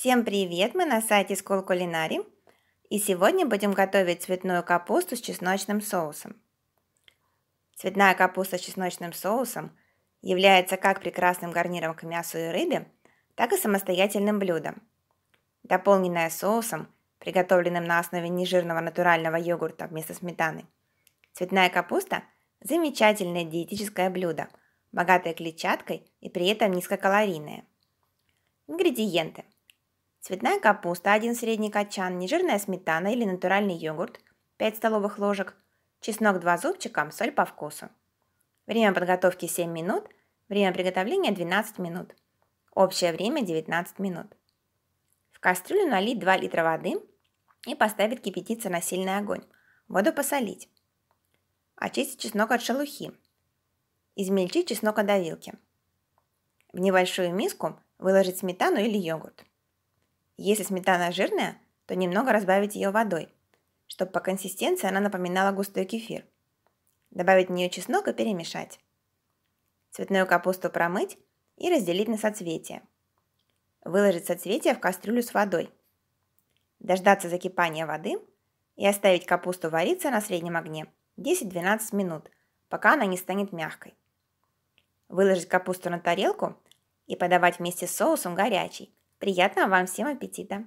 Всем привет! Мы на сайте School Culinary. И сегодня будем готовить цветную капусту с чесночным соусом. Цветная капуста с чесночным соусом является как прекрасным гарниром к мясу и рыбе, так и самостоятельным блюдом. Дополненная соусом, приготовленным на основе нежирного натурального йогурта вместо сметаны, цветная капуста – замечательное диетическое блюдо, богатое клетчаткой и при этом низкокалорийное. Ингредиенты цветная капуста, 1 средний качан, нежирная сметана или натуральный йогурт, 5 столовых ложек, чеснок 2 зубчика, соль по вкусу. Время подготовки 7 минут, время приготовления 12 минут. Общее время 19 минут. В кастрюлю налить 2 литра воды и поставить кипятиться на сильный огонь. Воду посолить. Очистить чеснок от шелухи. Измельчить чеснок от давилки. В небольшую миску выложить сметану или йогурт. Если сметана жирная, то немного разбавить ее водой, чтобы по консистенции она напоминала густой кефир. Добавить в нее чеснок и перемешать. Цветную капусту промыть и разделить на соцветия. Выложить соцветия в кастрюлю с водой. Дождаться закипания воды и оставить капусту вариться на среднем огне 10-12 минут, пока она не станет мягкой. Выложить капусту на тарелку и подавать вместе с соусом горячий – Приятного вам всем аппетита!